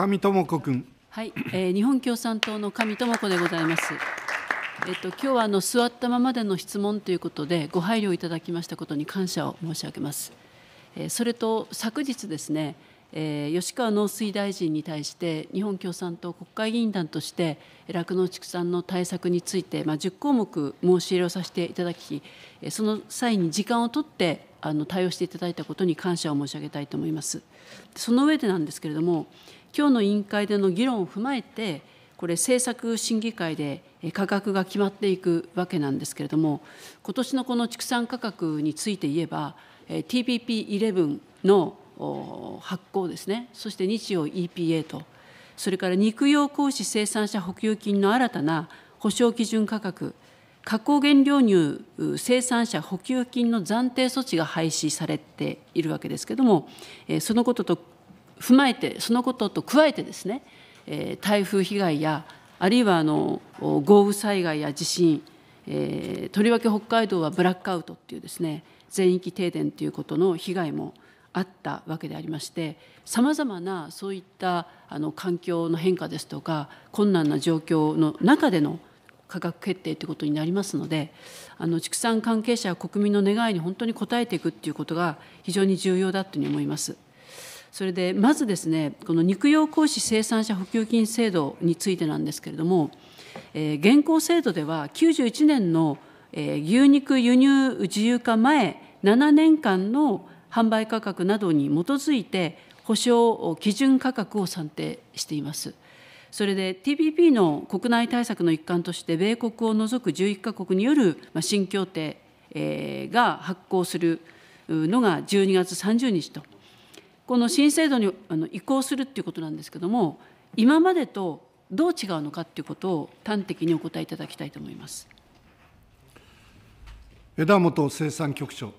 上智子君。はい、えー、日本共産党の上智子でございます。えっと、今日はあの座ったままでの質問ということでご配慮いただきましたことに感謝を申し上げます。えそれと昨日ですね、えー、吉川農水大臣に対して日本共産党国会議員団として酪農畜産の対策について、まあ、10項目申し入れをさせていただきその際に時間を取ってあの対応していただいたことに感謝を申し上げたいと思います。その上でなんですけれども、今日の委員会での議論を踏まえて、これ、政策審議会で価格が決まっていくわけなんですけれども、今年のこの畜産価格について言えば、TPP11 の発行ですね、そして日曜 EPA と、それから肉用講師生産者補給金の新たな保証基準価格、加工原料乳生産者補給金の暫定措置が廃止されているわけですけれども、そのことと踏まえて、そのことと加えてですね、え台風被害や、あるいはあの豪雨災害や地震、えー、とりわけ北海道はブラックアウトっていうですね、全域停電ということの被害もあったわけでありましてさまざまなそういったあの環境の変化ですとか困難な状況の中での価格決定ということになりますのであの畜産関係者や国民の願いに本当に応えていくということが非常に重要だというふうに思います。それでまずですねこの肉用講子生産者補給金制度についてなんですけれども、えー、現行制度では91年の、えー、牛肉輸入自由化前7年間の販売価格などに基づいて保証基準価格を算定しています。それで TPP の国内対策の一環として米国を除く11カ国による新協定が発行するのが12月30日とこの新制度に移行するっていうことなんですけども今までとどう違うのかっていうことを端的にお答えいただきたいと思います枝本生産局長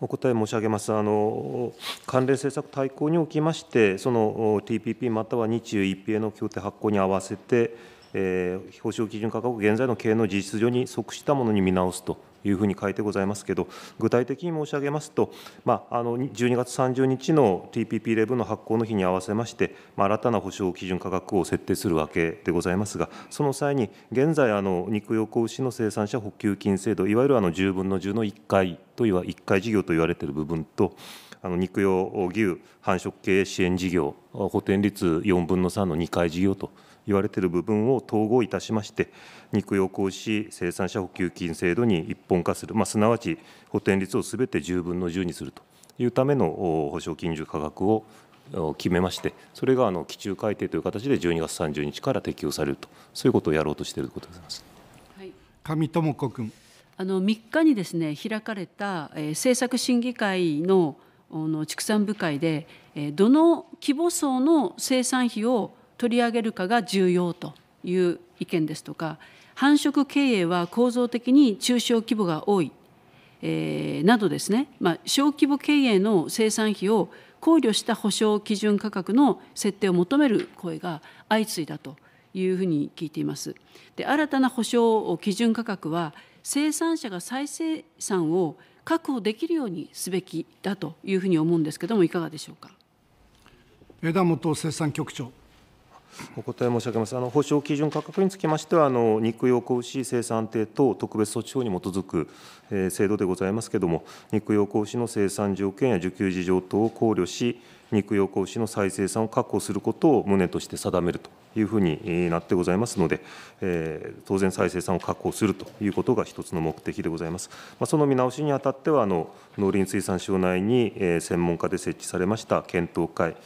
お答え申し上げますあの関連政策大綱におきまして、その TPP または日 EPA の協定発行に合わせて、えー、報酬基準価格現在の経営の事実上に即したものに見直すというふうに書いてございますけど、具体的に申し上げますと、まあ、あの12月30日の TPP11 の発行の日に合わせまして、まあ、新たな保証基準価格を設定するわけでございますが、その際に、現在あの、肉用子牛の生産者補給金制度、いわゆるあの10分の10の1回といわ1回事業と言われている部分と、あの肉用牛繁殖系支援事業、補填率4分の3の2回事業と。言われている部分を統合いたしまして、肉用行使生産者補給金制度に一本化する、まあ、すなわち補填率をすべて10分の10にするというための保証金融価格を決めまして、それが期基中改定という形で12月30日から適用されると、そういうことをやろうとしていることでございます。上智子君あの3日にですね開かれた、えー、政策審議会のの畜産部会で、えー、どの規模層の生産費を取り上げるかが重要という意見ですとか繁殖経営は構造的に中小規模が多い、えー、などですね、まあ、小規模経営の生産費を考慮した保証基準価格の設定を求める声が相次いだというふうに聞いています。で新たな保証基準価格は生産者が再生産を確保できるようにすべきだというふうに思うんですけどもいかがでしょうか枝本生産局長お答え申し上げます。あの保証基準価格につきましては、あの肉用子牛生産定等特別措置法に基づく、えー、制度でございますけれども、肉用子牛の生産条件や需給事情等を考慮し、肉用子牛の再生産を確保することを旨として定めるというふうになってございますので、えー、当然、再生産を確保するということが一つの目的でございます。まあ、その見直しにあたっては、あの農林水産省内に、えー、専門家で設置されました検討会。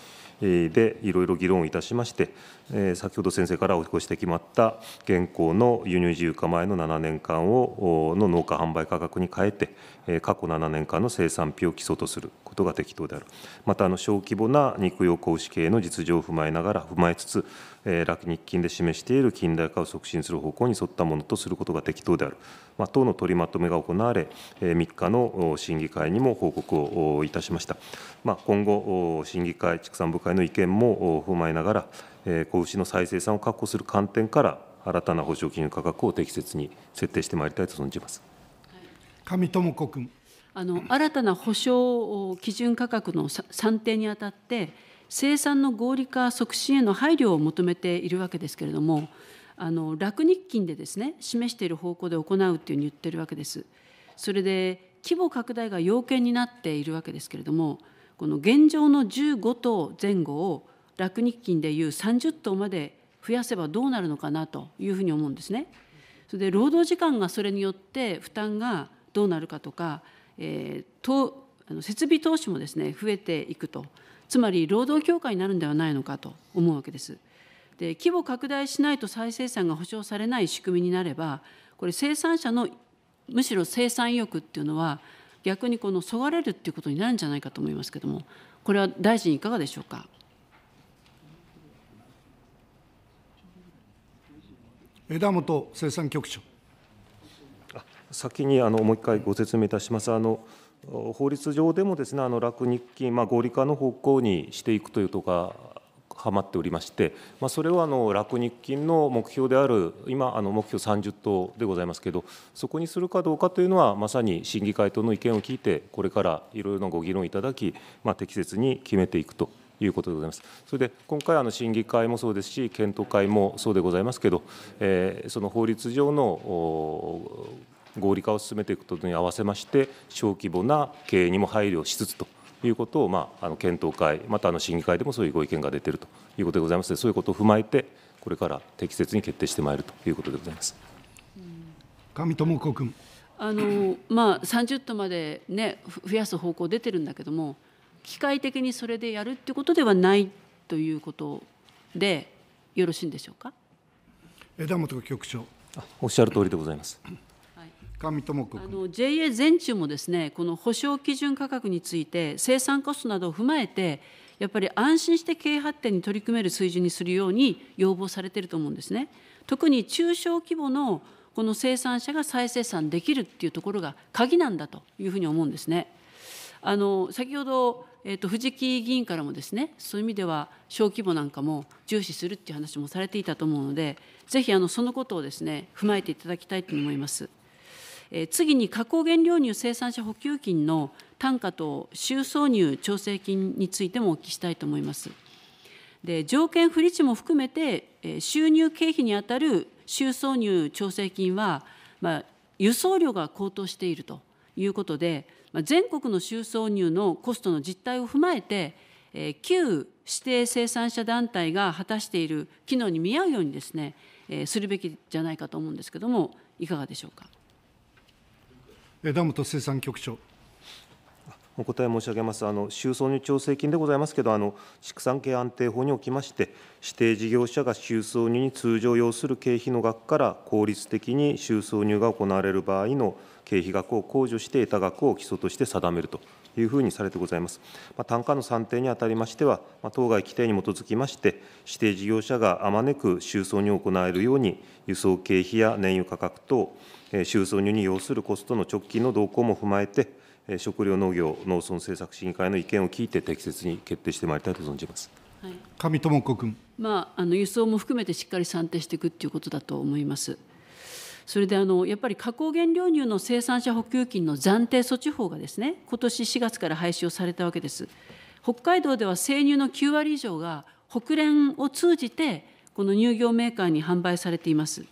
でいろいろ議論をいたしまして、え先ほど先生からおごして決まった現行の輸入自由化前の7年間をの農家販売価格に変えて、過去7年間の生産費を基礎とすることが適当であるまたあの小規模な肉用子牛系の実情を踏まえながら踏まえつつ落日金で示している近代化を促進する方向に沿ったものとすることが適当である、まあ、党の取りまとめが行われ3日の審議会にも報告をいたしました、まあ、今後審議会畜産部会の意見も踏まえながら子牛の再生産を確保する観点から新たな補償金の価格を適切に設定してまいりたいと存じます。上智子君。あの新たな保証基準価格の算定にあたって、生産の合理化促進への配慮を求めているわけですけれども、あの楽日金でですね示している方向で行うというふうに言ってるわけです。それで規模拡大が要件になっているわけですけれども、この現状の15頭前後を楽日金でいう30頭まで増やせばどうなるのかなというふうに思うんですね。それで労働時間がそれによって負担がどうなるかとか、えー、あの設備投資もですね増えていくとつまり労働強化になるんではないのかと思うわけです。で規模拡大しないと再生産が保障されない仕組みになればこれ生産者のむしろ生産意欲っていうのは逆にこのそがれるっていうことになるんじゃないかと思いますけどもこれは大臣いかがでしょうか。枝本生産局長先にあのもう一回ご説明いたします。あの法律上でもですね、あの楽日金、まあ、合理化の方向にしていくというとか、はまっておりまして、まあ、それはあの楽日金の目標である、今、あの目標30棟でございますけど、そこにするかどうかというのは、まさに審議会等の意見を聞いて、これからいろいろなご議論いただき、まあ、適切に決めていくということでございます。それで今回あの審議会もそうですし、検討会もそうでございますけど、えー、その法律上の合理化を進めていくことに合わせまして小規模な経営にも配慮しつつということを、まあ、あの検討会またあの審議会でもそういうご意見が出ているということでございますのでそういうことを踏まえてこれから適切に決定してまいるということでございます。上智子君あのまあ、30都まで、ね、増やす方向出てるんだけども機械的にそれでやるってことではないということでよろしいんでしょうか枝本局長おっしゃる通りでございます。神智子あの JA 全中もですねこの保証基準価格について生産コストなどを踏まえてやっぱり安心して経営発展に取り組める水準にするように要望されていると思うんですね特に中小規模のこの生産者が再生産できるっていうところが鍵なんだというふうに思うんですねあの先ほど、えーと、と藤木議員からもですねそういう意味では小規模なんかも重視するっていう話もされていたと思うのでぜひあのそのことをですね踏まえていただきたいと思います。え次に加工原料乳生産者補給金の単価と収挿入調整金についてもお聞きしたいと思います。で条件不利地も含めて、え収入経費にあたる収挿入調整金は、まあ、輸送量が高騰しているということで、まあ、全国の収挿入のコストの実態を踏まえて、え旧指定生産者団体が果たしている機能に見合うようにですね、えするべきじゃないかと思うんですけどもいかがでしょうか。枝本生産局長。お答え申し上げます。あの収損入調整金でございますけど、あの畜産系安定法におきまして、指定事業者が収損入に通常要する経費の額から効率的に収損入が行われる場合の経費額を控除して得た額を基礎として定めるというふうにされてございます。まあ、単価の算定にあたりましては、まあ、当該規定に基づきまして、指定事業者があまねく収損入を行えるように、輸送経費や燃油価格等、収蔵入に要するコストの直近の動向も踏まえて、食料農業農村政策審議会の意見を聞いて、適切に決定してまいりたいと存じます。はい、上智子君、まあ、あの輸送も含めてしっかり算定していくということだと思います。それであのやっぱり加工原料乳の生産者補給金の暫定措置法がですね今年4月から廃止をされたわけです北海道では生乳の9割以上が北連を通じてこの乳業メーカーに販売されています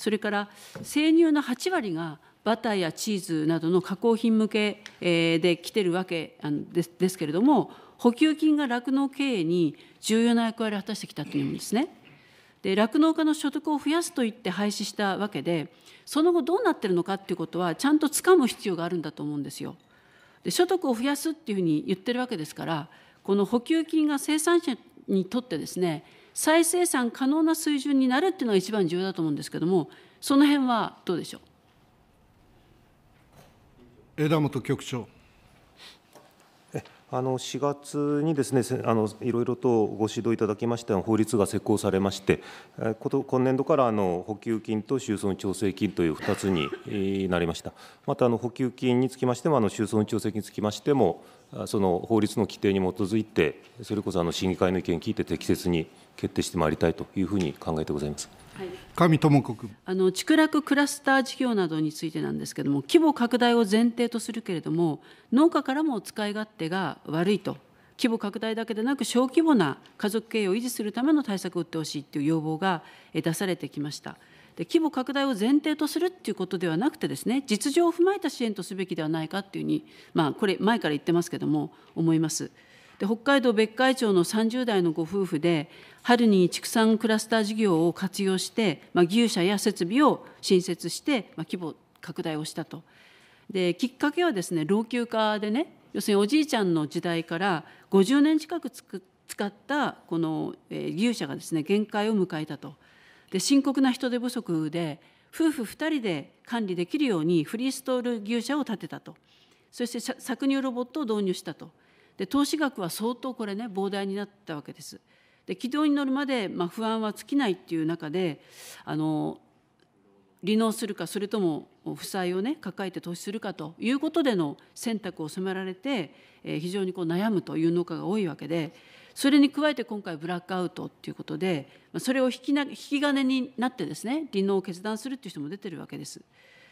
それから生乳の8割がバターやチーズなどの加工品向けで来てるわけですけれども補給金が酪農経営に重要な役割を果たしてきたというんですね。で酪農家の所得を増やすと言って廃止したわけでその後どうなってるのかっていうことはちゃんと掴む必要があるんだと思うんですよ。で所得を増やすっていうふうに言ってるわけですからこの補給金が生産者にとってですね再生産可能な水準になるっていうのが一番重要だと思うんですけれども、その辺はどうでしょう。枝本局長。あの4月にですねあのいろいろとご指導いただきました法律が施行されまして、こと今年度からあの補給金と収損調整金という2つになりました、またあの補給金につきましても、あの収損調整金につきましても、その法律の規定に基づいて、それこそあの審議会の意見を聞いて、適切に決定してまいりたいというふうに考えてございます。上智子君あの竹楽クラスター事業などについてなんですけれども、規模拡大を前提とするけれども、農家からも使い勝手が悪いと、規模拡大だけでなく、小規模な家族経営を維持するための対策を打ってほしいという要望が出されてきました。で規模拡大を前提とするっていうことではなくてですね実情を踏まえた支援とすべきではないかっていうふうに、まあ、これ前から言ってますけども思います。で北海道別海町の30代のご夫婦で春に畜産クラスター事業を活用して、まあ、牛舎や設備を新設して、まあ、規模拡大をしたと。できっかけはですね老朽化でね要するにおじいちゃんの時代から50年近く使ったこの牛舎がですね限界を迎えたと。で深刻な人手不足で夫婦2人で管理できるようにフリーストール牛舎を建てたとそして搾乳ロボットを導入したとで投資額は相当これね膨大になったわけです。で軌道に乗るまで、まあ、不安は尽きないっていう中であの離農するかそれとも負債をね抱えて投資するかということでの選択を迫られて、えー、非常にこう悩むという農家が多いわけでそれに加えて今回ブラックアウトということでそれを引きな引き金になってですね離農を決断するという人も出てるわけです。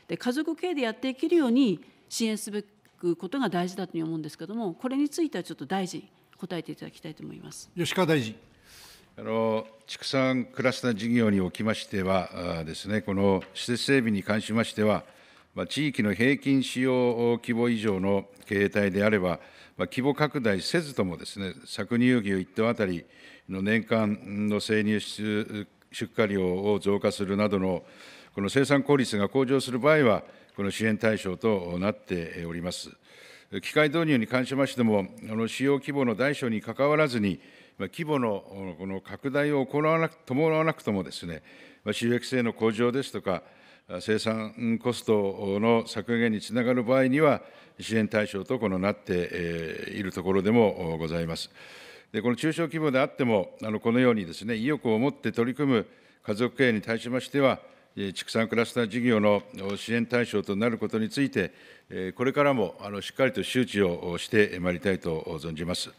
で家族経営でやっていけるように支援すべくことが大事だというふうに思うんですけどもこれについてはちょっと大臣答えていただきたいと思います吉川大臣あの畜産クラスター事業におきましてはですねこの施設整備に関しましては地域の平均使用規模以上の経営体であれば、まあ、規模拡大せずともですね、搾乳牛1頭当たりの年間の生乳出荷量を増加するなどの、この生産効率が向上する場合は、この支援対象となっております。機械導入に関しましても、あの使用規模の大小にかかわらずに、規模のこの拡大を行わなく伴わなくともですね、収益性の向上ですとか、生産コストの削減につながる場合には、支援対象とこのなっているところでもございます。でこの中小規模であっても、あのこのようにですね、意欲を持って取り組む家族経営に対しましては、畜産クラスター事業の支援対象となることについて、これからもあのしっかりと周知をしてまいりたいと存じます。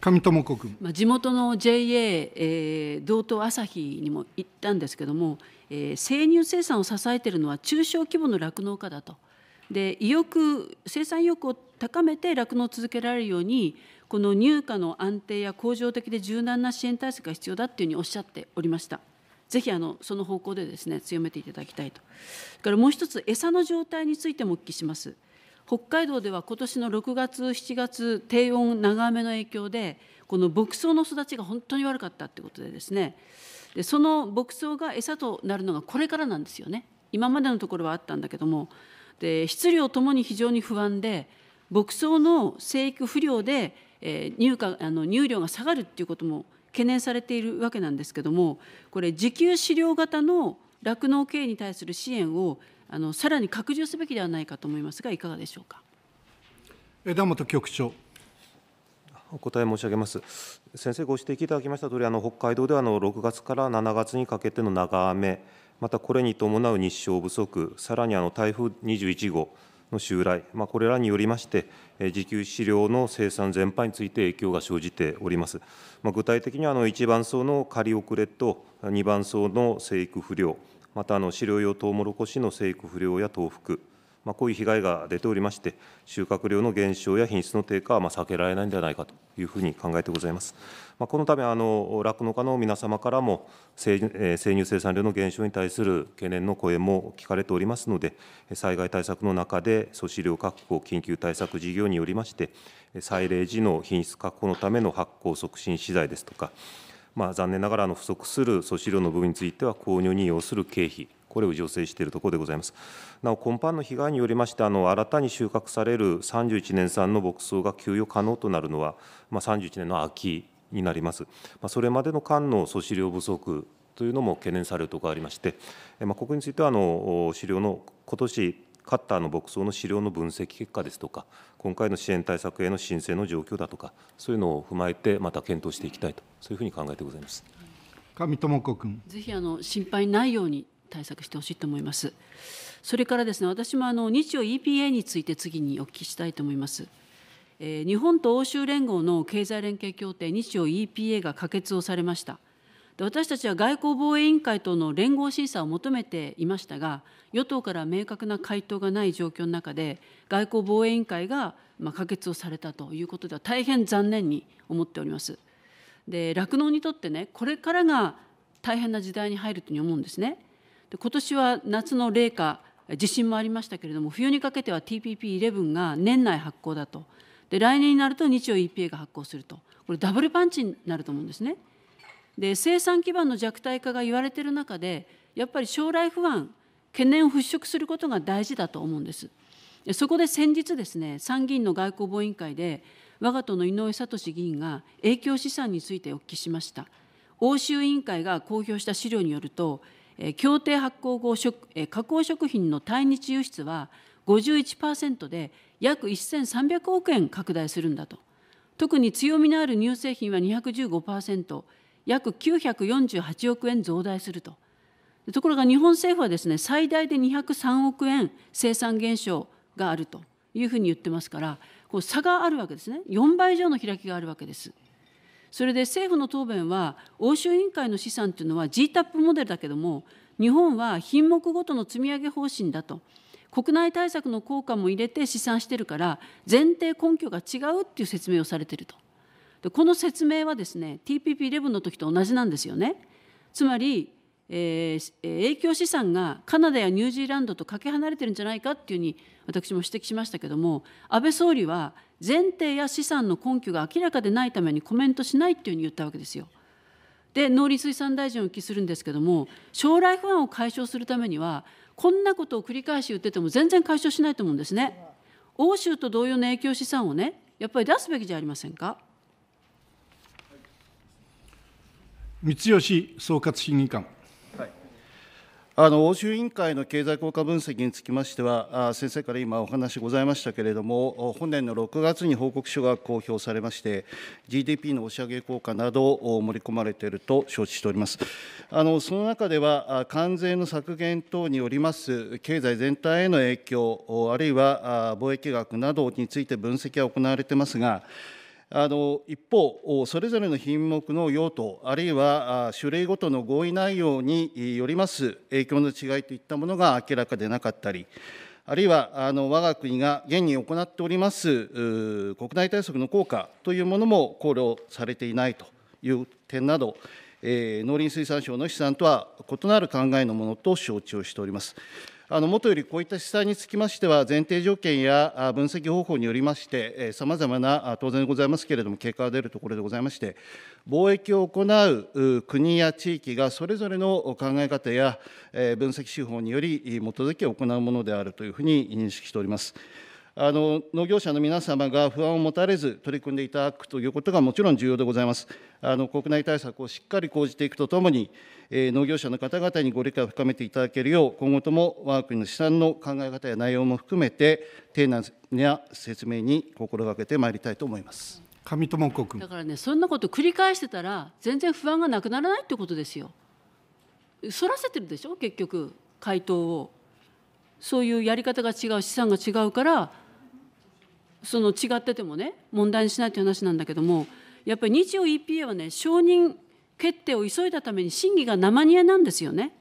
上智子君地元の JA、えー、道東朝日にも行ったんですけども、えー、生乳生産を支えているのは中小規模の酪農家だと。で意欲生産意欲を高めて酪農を続けられるようにこの乳価の安定や恒常的で柔軟な支援対策が必要だっていうふうにおっしゃっておりました。ぜひあのその方向でですね強めていただきたいと。それからもう一つ餌の状態についてもお聞きします。北海道では今年の6月7月低温長雨の影響でこの牧草の育ちが本当に悪かったってことでですねでその牧草が餌となるのがこれからなんですよね今までのところはあったんだけどもで質量ともに非常に不安で牧草の生育不良で、えー、入あの乳量が下がるっていうことも懸念されているわけなんですけどもこれ自給飼料型の酪農経営に対する支援をあのさらに拡充すべきではないかと思いますがいかがでしょうか枝本局長お答え申し上げます先生、ご指摘いただきましたとおり、あの北海道ではの6月から7月にかけての長雨、またこれに伴う日照不足、さらにあの台風21号の襲来、まあ、これらによりまして、自給飼料の生産全般について影響が生じております。まあ、具体的にはあの1番層の仮遅れと、2番層の生育不良、またあの飼料用トウモロコシの生育不良や倒伏。まあ、こういう被害が出ておりまして、収穫量の減少や品質の低下はま避けられないんではないかというふうに考えてございます。まあ、このため、酪農家の皆様からも生、えー、生乳生産量の減少に対する懸念の声も聞かれておりますので、災害対策の中で、粗飼料確保緊急対策事業によりまして、祭礼時の品質確保のための発行促進資材ですとか、まあ、残念ながらあの不足する粗飼料の部分については、購入に要する経費これを醸成しているところでございます。なお、今般の被害によりまして、あの新たに収穫される31年産の牧草が給与可能となるのは、まあ、31年の秋になります。まあ、それまでの間の粗飼料不足というのも懸念されるところありまして、まあ、ここについてはあの飼料の今年カッターの牧草の飼料の分析結果ですとか、今回の支援対策への申請の状況だとか、そういうのを踏まえて、また検討していきたいと、そういうふうに考えてございます。上智子君。ぜひあの心配ないように対策してほしいと思います。それからですね、私もあの日曜 EPA について次にお聞きしたいと思います。えー、日本と欧州連合の経済連携協定、日曜 EPA が可決をされました。で私たちは外交防衛委員会との連合審査を求めていましたが、与党から明確な回答がない状況の中で、外交防衛委員会がま可決をされたということでは、大変残念に思っております。で酪農にとってねこれからが大変な時代に入るというふうに思うんですね。で今年は夏の冷夏地震もありましたけれども冬にかけては TPP11 が年内発行だとで来年になると日曜 EPA が発行するとこれダブルパンチになると思うんですね。で生産基盤の弱体化が言われている中でやっぱり将来不安懸念を払拭することが大事だと思うんです。そこで先日ですね参議院の外交防委員会で我が党の井上聡議員が影響資産についてお聞きしました。欧州委員会が公表した資料によると協定発行後加工食品の対日輸出は51%で約1300億円拡大するんだと特に強みのある乳製品は215%約948億円増大するとところが日本政府はですね最大で203億円生産減少があるというふうに言ってますからこう差があるわけですね4倍以上の開きがあるわけです。それで政府の答弁は、欧州委員会の資産というのは GTAP モデルだけども、日本は品目ごとの積み上げ方針だと、国内対策の効果も入れて試算してるから、前提根拠が違うっていう説明をされてると。でこの説明はですね、TPP11 の時と同じなんですよね。つまりえー、影響資産がカナダやニュージーランドとかけ離れてるんじゃないかっていうふうに私も指摘しましたけども安倍総理は前提や資産の根拠が明らかでないためにコメントしないっていうふうに言ったわけですよ。で農林水産大臣をきするんですけども将来不安を解消するためにはこんなことを繰り返し言ってても全然解消しないと思うんですね。欧州と同様の影響資産をねやっぱり出すべきじゃありませんか。三吉総括審議官。あの欧州委員会の経済効果分析につきましては、先生から今お話ございましたけれども、本年の6月に報告書が公表されまして、GDP の押し上げ効果など盛り込まれていると承知しております。あのその中では、関税の削減等によります経済全体への影響、あるいは貿易額などについて分析が行われていますが、あの一方、それぞれの品目の用途、あるいは種類ごとの合意内容によります影響の違いといったものが明らかでなかったり、あるいはあの我が国が現に行っております国内対策の効果というものも考慮されていないという点など、えー、農林水産省の試算とは異なる考えのものと承知をしております。あのもとよりこういった試算につきましては、前提条件や分析方法によりまして、さまざまな、当然ございますけれども、結果が出るところでございまして、貿易を行う国や地域がそれぞれの考え方や分析手法により、基づき行うものであるというふうに認識しております。あの農業者の皆様が不安を持たれず取り組んでいただくということがもちろん重要でございます。あの国内対策をしっかり講じていくとともに、えー、農業者の方々にご理解を深めていただけるよう、今後とも我が国の資産の考え方や内容も含めて、丁寧な説明に心がけてまいりたいと思います。上智子君だからね、そんなこと繰り返してたら、全然不安がなくならないってことですよ。そらせてるでしょ、結局、回答を。そういうやり方が違う、資産が違うから、その違っててもね問題にしないという話なんだけどもやっぱり日曜 EPA はね承認決定を急いだために審議が生煮えなんですよね。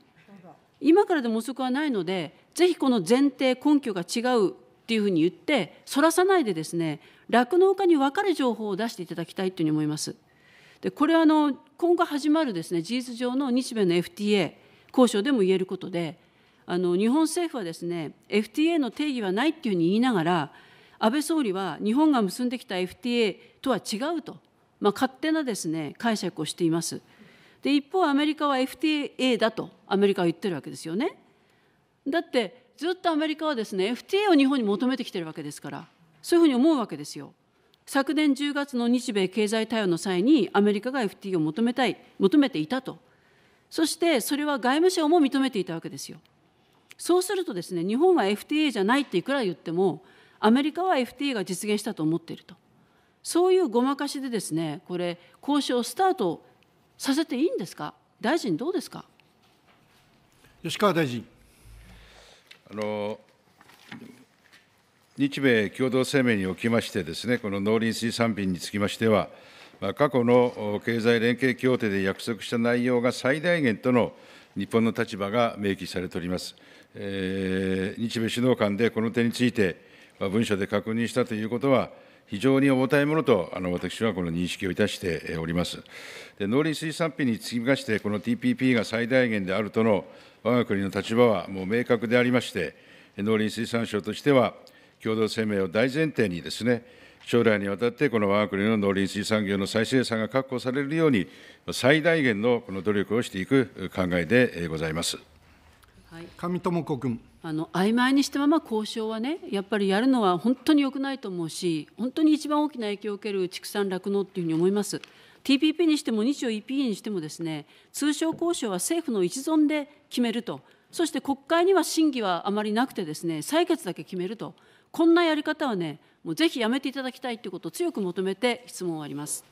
今からでも遅くはないのでぜひこの前提根拠が違うっていうふうに言ってそらさないでですね酪農家に分かる情報を出していただきたいというふうに思います。でこれはあの今後始まるですね事実上の日米の FTA 交渉でも言えることであの日本政府はですね FTA の定義はないっていうふうに言いながら安倍総理は日本が結んできた FTA とは違うと、まあ、勝手なです、ね、解釈をしています。で一方、アメリカは FTA だとアメリカは言ってるわけですよね。だってずっとアメリカはですね FTA を日本に求めてきてるわけですからそういうふうに思うわけですよ。昨年10月の日米経済対応の際にアメリカが FTA を求めたい求めていたと。そしてそれは外務省も認めていたわけですよ。そうするとですね、日本は FTA じゃないっていくら言っても、アメリカは FTA が実現したと思っているとそういうごまかしでですねこれ交渉スタートさせていいんですか大臣どうですか吉川大臣あの日米共同声明におきましてですねこの農林水産品につきましては過去の経済連携協定で約束した内容が最大限との日本の立場が明記されております。えー、日米首脳間でこの点について、文書で確認したということは、非常に重たいものと私はこの認識をいたしております。で農林水産費につきまして、この TPP が最大限であるとの我が国の立場はもう明確でありまして、農林水産省としては、共同声明を大前提にですね、将来にわたってこの我が国の農林水産業の再生産が確保されるように、最大限のこの努力をしていく考えでございます。はい、上智子君あの曖昧にしたまま交渉はねやっぱりやるのは本当に良くないと思うし本当に一番大きな影響を受ける畜産酪農っていうふうに思います。TPP にしても日曜 EPA にしてもですね通商交渉は政府の一存で決めるとそして国会には審議はあまりなくてですね採決だけ決めるとこんなやり方はねもうぜひやめていただきたいということを強く求めて質問を終わります。